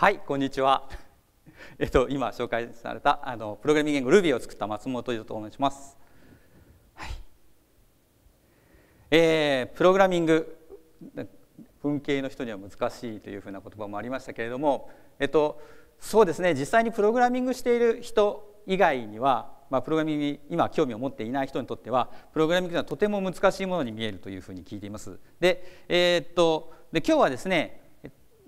はいこんにちは えっと今紹介されたあのプログラミング言語 Ruby を作った松本伊と申します、はいえー、プログラミング文系の人には難しいというふうな言葉もありましたけれどもえっとそうですね実際にプログラミングしている人以外にはまあ、プログラミングに今興味を持っていない人にとってはプログラミングというのはとても難しいものに見えるというふうに聞いています。で,、えー、っとで今日はですね、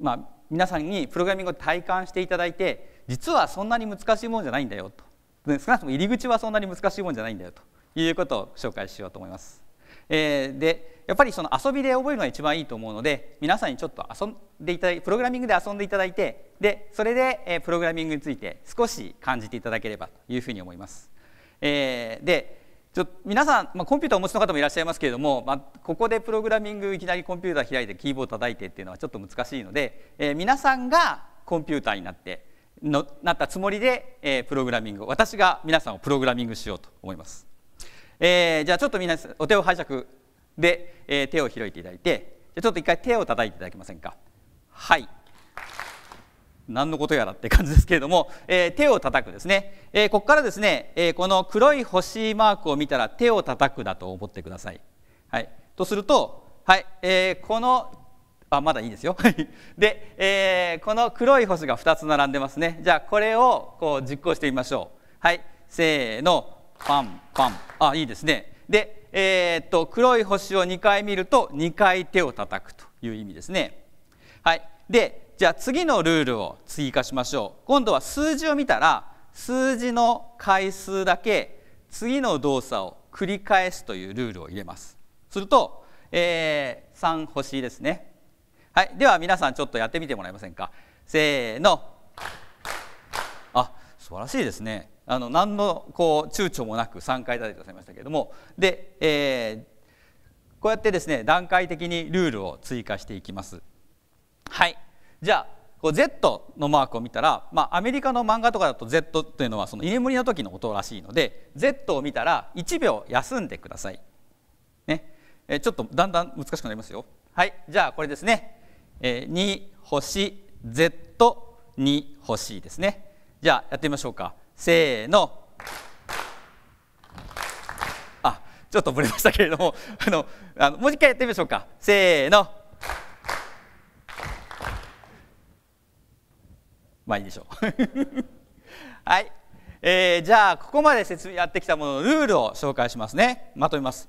まあ、皆さんにプログラミングを体感していただいて実はそんなに難しいものじゃないんだよと少なくとも入り口はそんなに難しいもんじゃないんだよということを紹介しようと思います。えー、でやっぱりその遊びで覚えるのが一番いいと思うので皆さんにちょっと遊んでいただいてプログラミングで遊んでいただいてでそれで、えー、プログラミングについて少し感じていただければというふうに思います。えー、でちょ皆さん、まあ、コンピューターをお持ちの方もいらっしゃいますけれども、まあ、ここでプログラミングいきなりコンピューター開いてキーボード叩いてっていうのはちょっと難しいので、えー、皆さんがコンピューターになってのなったつもりで、えー、プログラミング私が皆さんをプログラミングしようと思います、えー、じゃあちょっと皆さんお手を拝借で、えー、手を開いていただいてじゃちょっと一回手を叩いていただけませんかはい何のことやらって感じですけれども、えー、手を叩くですね、えー、ここからですね、えー、この黒い星マークを見たら手を叩くだと思ってください。はい、とすると、はいえー、このあまだいいですよで、えー、この黒い星が2つ並んでますねじゃあこれをこう実行してみましょうはいせーのパンパンあいいですねで、えー、っと黒い星を2回見ると2回手を叩くという意味ですねはいでじゃあ次のルールを追加しましょう今度は数字を見たら数字の回数だけ次の動作を繰り返すというルールを入れますすると、えー、3星ですねはいでは皆さんちょっとやってみてもらえませんかせーのあ素晴らしいですねあの何のこう躊躇もなく3回叩いてくださいましたけれどもで、えー、こうやってですね段階的にルールを追加していきますはいじゃあこう Z のマークを見たら、まあ、アメリカの漫画とかだと Z というのはその居眠りの時の音らしいので Z を見たら1秒休んでください。ね、えちょっとだんだん難しくなりますよ。はいじゃあこれですね、えー、2星 Z2 星ですね。じゃあやってみましょうか。せーの。あちょっとぶれましたけれどもあのあのもう一回やってみましょうか。せーの。まあいいでしょう はい、えー、じゃあここまで説明やってきたもののルールを紹介しますねまとめます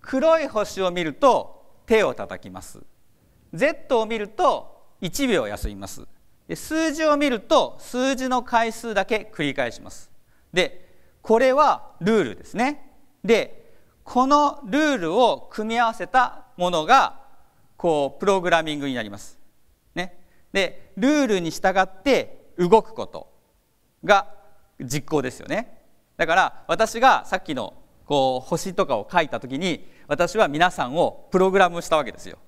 黒い星を見ると手を叩きます Z を見ると1秒休みますで数字を見ると数字の回数だけ繰り返しますでこれはルールですねでこのルールを組み合わせたものがこうプログラミングになります。ね、でルールに従って動くことが実行ですよねだから私がさっきのこう星とかを書いた時に私は皆さんをプログラムしたわけですよ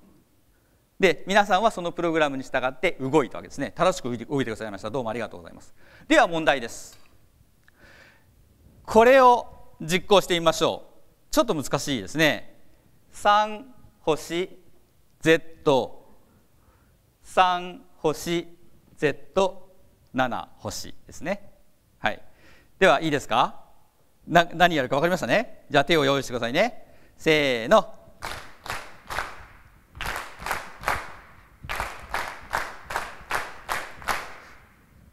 で皆さんはそのプログラムに従って動いたわけですね正しく動いてくださいましたどうもありがとうございますでは問題ですこれを実行してみましょうちょっと難しいですね3星 Z3 星 Z7 星ですねはいではいいですかな何やるか分かりましたねじゃあ手を用意してくださいねせーの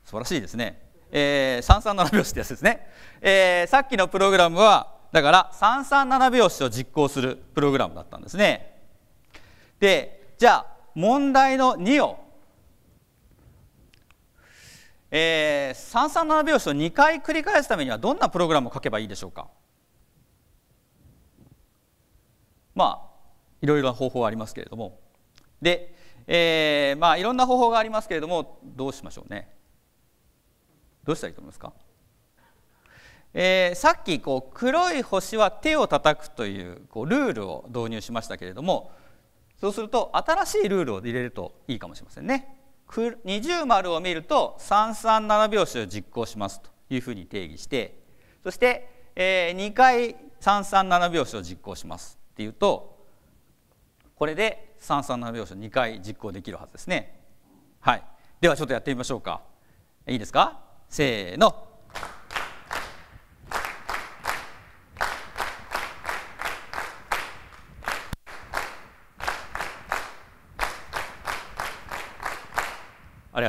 素晴らしいですね、えー、337拍子ってやつですね、えー、さっきのプログラムはだから337拍子を実行するプログラムだったんですねでじゃあ問題の2をえー、337拍子を2回繰り返すためにはどんなプログラムを書けばいいでしょうかまあいろいろな方法がありますけれどもで、えー、まあいろんな方法がありますけれどもどうしましょうねどうしたらいいと思いますか、えー、さっきこう黒い星は手を叩くというこうルールを導入しましたけれどもそうすると新しいルールを入れるといいかもしれませんね。二重丸を見ると三三七拍子を実行しますというふうに定義してそして、えー、回三三七拍子を実行しますっていうとこれで三三七拍子を2回実行できるはずですね。はい、ではちょっとやってみましょうか。いいですかせーの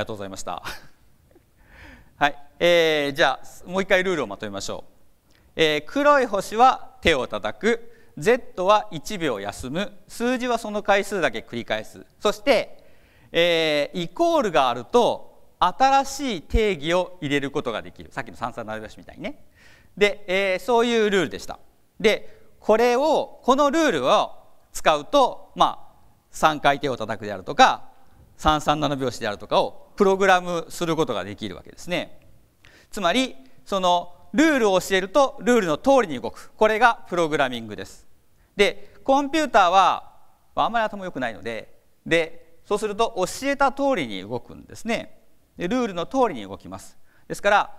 りがとうございました はい、えー、じゃあもう一回ルールをまとめましょう、えー、黒い星は手を叩く Z は1秒休む数字はその回数だけ繰り返すそして、えー、イコールがあると新しい定義を入れることができるさっきの三三七秒しみたいにねで、えー、そういうルールでしたでこれをこのルールを使うとまあ3回手を叩くであるとか337拍子であるとかをプログラムすることができるわけですねつまりそのルールを教えるとルールの通りに動くこれがプログラミングですでコンピューターは、あ、んまり頭良くないのででそうすると教えた通りに動くんですねでルールの通りに動きますですから、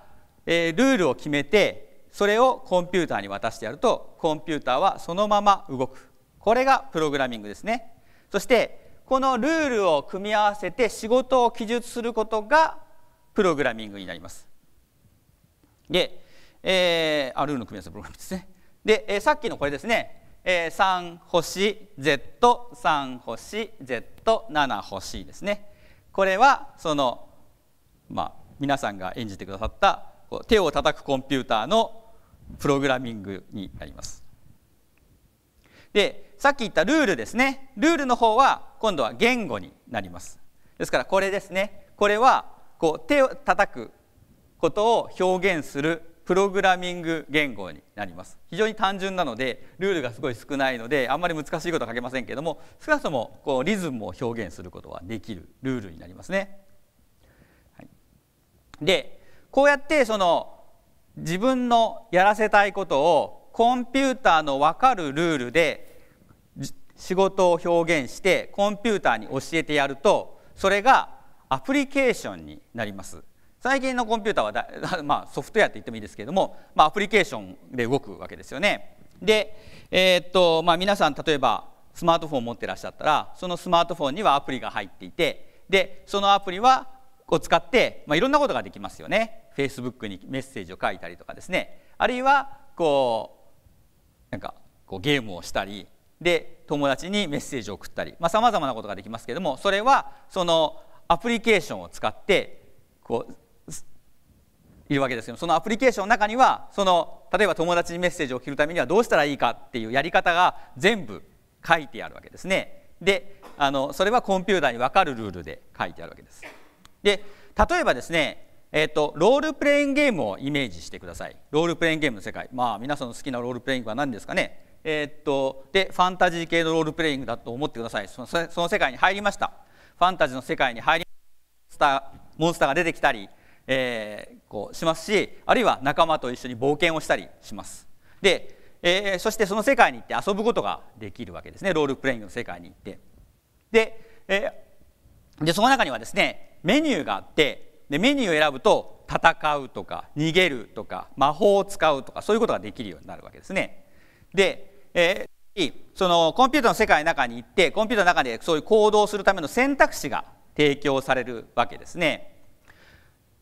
えー、ルールを決めてそれをコンピューターに渡してやるとコンピューターはそのまま動くこれがプログラミングですねそしてこのルールを組み合わせて仕事を記述することがプログラミングになります。で、えー、あルールの組み合わせプログラミングですね。で、えー、さっきのこれですね、えー、3星 Z3 星 Z7 星ですね。これはその、まあ、皆さんが演じてくださった手を叩くコンピューターのプログラミングになります。でさっき言ったルールですねルールの方は今度は言語になりますですからこれですねこれはこう手を叩くことを表現するプログラミング言語になります非常に単純なのでルールがすごい少ないのであんまり難しいことは書けませんけども少なくともこうリズムを表現することはできるルールになりますね。はい、でこうやってその自分のやらせたいことをコンピューターの分かるルールで仕事を表現してコンピューターに教えてやるとそれがアプリケーションになります最近のコンピューターはだ、まあ、ソフトウェアって言ってもいいですけれども、まあ、アプリケーションで動くわけですよねで、えー、っとまあ、皆さん例えばスマートフォンを持ってらっしゃったらそのスマートフォンにはアプリが入っていてでそのアプリはを使って、まあ、いろんなことができますよね Facebook にメッセージを書いたりとかですねあるいはこうなんかこうゲームをしたりで友達にメッセージを送ったりさまざ、まなことができますけれどもそれはそのアプリケーションを使ってこういるわけですけどそのアプリケーションの中にはその例えば友達にメッセージを送るためにはどうしたらいいかっていうやり方が全部書いてあるわけですね。であのそれはコンピューターに分かるルールで書いてあるわけです。で例えばですねえーと、ロールプレインゲームをイメージしてくださいロールプレインゲームの世界まあ皆さんの好きなロールプレイングは何ですかねえー、っとでファンタジー系のロールプレイングだと思ってくださいそのその世界に入りましたファンタジーの世界に入りしたモンスターが出てきたり、えー、こうしますしあるいは仲間と一緒に冒険をしたりしますで、えー、そしてその世界に行って遊ぶことができるわけですねロールプレイングの世界に行ってで,、えー、でその中にはですねメニューがあってでメニューを選ぶと戦うとか逃げるとか魔法を使うとかそういうことができるようになるわけですねでえー、そのコンピューターの世界の中に行ってコンピューターの中でそういう行動するための選択肢が提供されるわけですね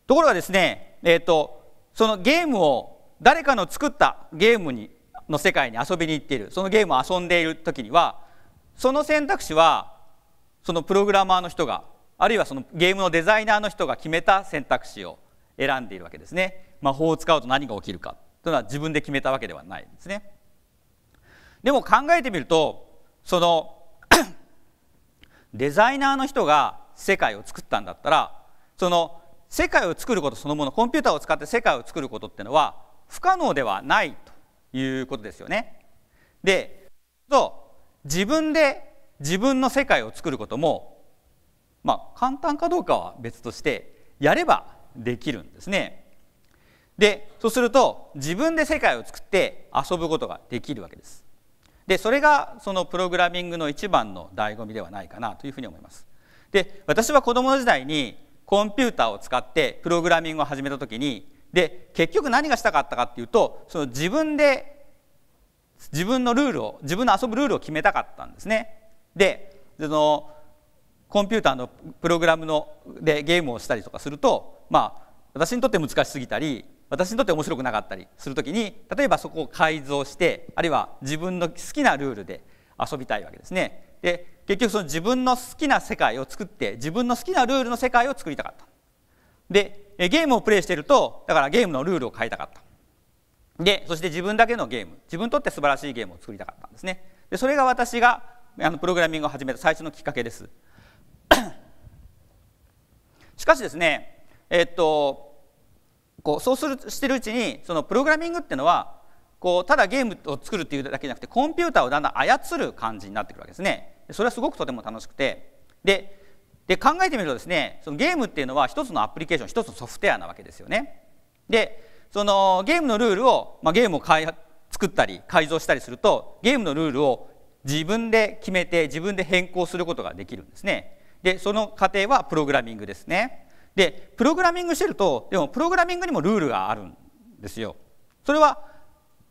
ところがですね、えーとそのゲームを誰かの作ったゲームにの世界に遊びに行っているそのゲームを遊んでいる時にはその選択肢はそのプログラマーの人があるいはそのゲームのデザイナーの人が決めた選択肢を選んでいるわけですね魔法を使うと何が起きるかというのは自分で決めたわけではないですねでも考えてみるとその デザイナーの人が世界を作ったんだったらその世界を作ることそのものコンピューターを使って世界を作ることってのは不可能ではないということですよね。でと自分で自分の世界を作ることもまあ簡単かどうかは別としてやればできるんですね。でそうすると自分で世界を作って遊ぶことができるわけです。でそれがそのプログラミングの一番の醍醐味ではないかなというふうに思います。で私は子ども時代にコンピューターを使ってプログラミングを始めた時にで結局何がしたかったかっていうとその自分で自分のルールを自分の遊ぶルールを決めたかったんですね。でそのコンピューターのプログラムのでゲームをしたりとかするとまあ私にとって難しすぎたり私にとって面白くなかったりするときに例えばそこを改造してあるいは自分の好きなルールで遊びたいわけですね。で結局その自分の好きな世界を作って自分の好きなルールの世界を作りたかった。でゲームをプレイしているとだからゲームのルールを変えたかった。でそして自分だけのゲーム自分にとって素晴らしいゲームを作りたかったんですね。でそれが私があのプログラミングを始めた最初のきっかけです。しかしですねえっとこうそうするしてるうちにそのプログラミングっていうのはこうただゲームを作るっていうだけじゃなくてコンピューターをだんだん操る感じになってくるわけですね。それはすごくとても楽しくてでで考えてみるとですねそのゲームっていうのは一つのアプリケーション一つのソフトウェアなわけですよね。でそのゲームのルールを、まあ、ゲームを開発作ったり改造したりするとゲームのルールを自分で決めて自分で変更することができるんですね。でその過程はプログラミングですね。でプログラミングしてるとでもプログラミングにもルールがあるんですよそれは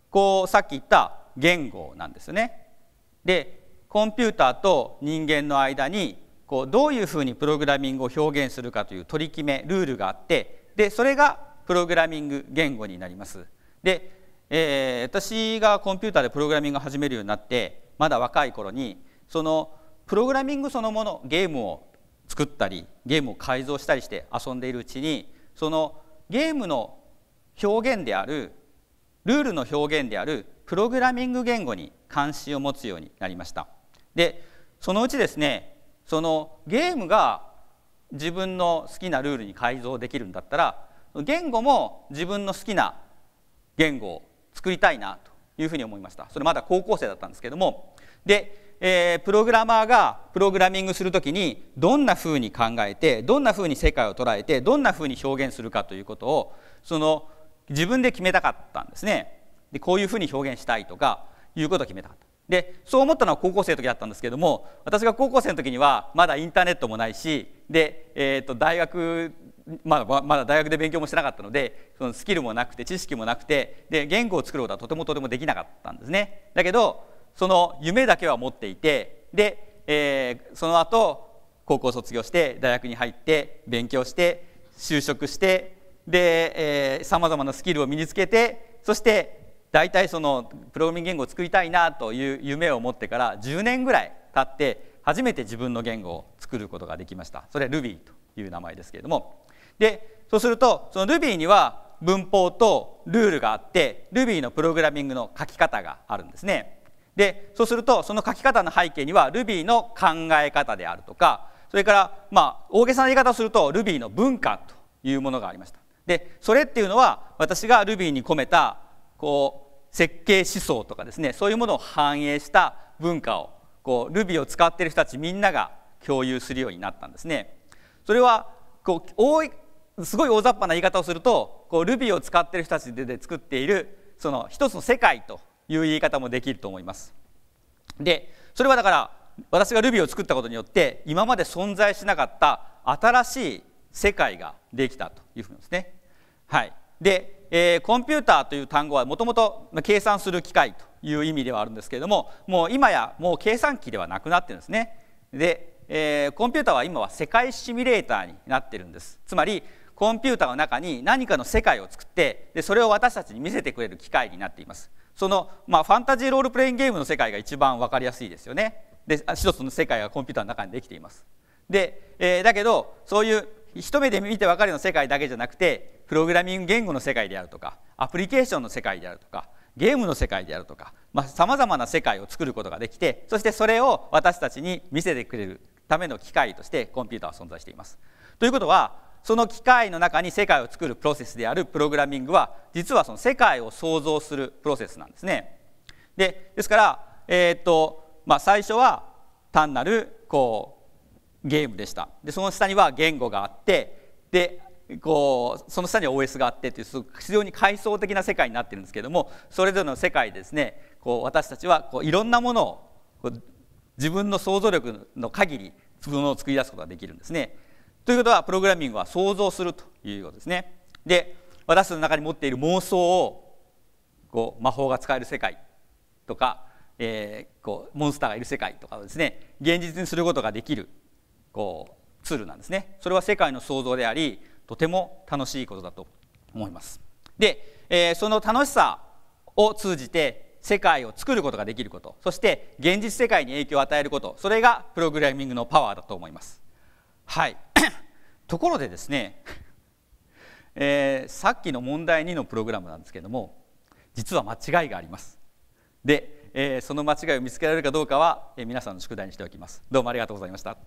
こうさっき言った言語なんですねでコンピューターと人間の間にこうどういうふうにプログラミングを表現するかという取り決めルールがあってでそれがプログラミング言語になりますで、えー、私がコンピューターでプログラミングを始めるようになってまだ若い頃にそのプログラミングそのものゲームを作ったりゲームを改造したりして遊んでいるうちにそのゲームの表現であるルールの表現であるプログラミング言語に関心を持つようになりましたでそのうちですねそのゲームが自分の好きなルールに改造できるんだったら言語も自分の好きな言語を作りたいなというふうに思いましたそれまだ高校生だったんですけどもでえー、プログラマーがプログラミングする時にどんなふうに考えてどんなふうに世界を捉えてどんなふうに表現するかということをその自分で決めたかったんですねでこういうふうに表現したいとかいうことを決めたかったでそう思ったのは高校生の時だったんですけども私が高校生の時にはまだインターネットもないしで、えー、と大学まだまだ大学で勉強もしてなかったのでそのスキルもなくて知識もなくてで言語を作ることはとてもとてもできなかったんですねだけどその夢だけは持っていてで、えー、その後高校卒業して大学に入って勉強して就職してでさまざまなスキルを身につけてそして大体そのプログラミング言語を作りたいなという夢を持ってから10年ぐらい経って初めて自分の言語を作ることができましたそれは Ruby という名前ですけれどもでそうするとその Ruby には文法とルールがあって Ruby のプログラミングの書き方があるんですねでそうするとその書き方の背景には Ruby の考え方であるとかそれからまあ大げさな言い方をすると Ruby の文化というものがありました。でそれっていうのは私が Ruby に込めたこう設計思想とかですねそういうものを反映した文化をこう Ruby を使ってる人たちみんなが共有するようになったんですね。それはこう多いすごい大雑把な言い方をするとこう Ruby を使ってる人たちで作っているその一つの世界という言い方もできると思います。でそれはだから私が Ruby を作ったことによって今まで存在しなかった新しい世界ができたというふうですね。はい、で、えー、コンピューターという単語はもともと計算する機械という意味ではあるんですけれどももう今やもう計算機ではなくなってるんですね。で、えー、コンピューターは今は世界シミュレーターになってるんです。つまりコンピューターの中に何かの世界を作ってでそれを私たちに見せてくれる機械になっています。その、まあ、ファンタジーロールプレインゲームの世界が一番分かりやすいですよね。で一つの世界がコンピューターの中にできています。で、えー、だけどそういう一目で見て分かるような世界だけじゃなくてプログラミング言語の世界であるとかアプリケーションの世界であるとかゲームの世界であるとかさまざ、あ、まな世界を作ることができてそしてそれを私たちに見せてくれるための機械としてコンピューターは存在しています。ということはその機械の中に世界を作るプロセスであるプログラミングは実はその世界を創造するプロセスなんですね。でですから、えー、っとまあ、最初は単なるこうゲームでしたでその下には言語があってでこうその下に OS があってという非常に階層的な世界になってるんですけどもそれぞれの世界ですねこう私たちはこういろんなものを自分の想像力の限りものを作り出すことができるんですね。ということはプログラミングは想像するということですね。で私の中に持っている妄想をこう魔法が使える世界とか、えー、こうモンスターがいる世界とかをですね現実にすることができるこうツールなんですね。それは世界の創造でありとても楽しいことだと思います。で、えー、その楽しさを通じて世界を作ることができることそして現実世界に影響を与えることそれがプログラミングのパワーだと思います。はい ところでですね、えー、さっきの問題2のプログラムなんですけども実は間違いがありますで、えー、その間違いを見つけられるかどうかは、えー、皆さんの宿題にしておきますどうもありがとうございました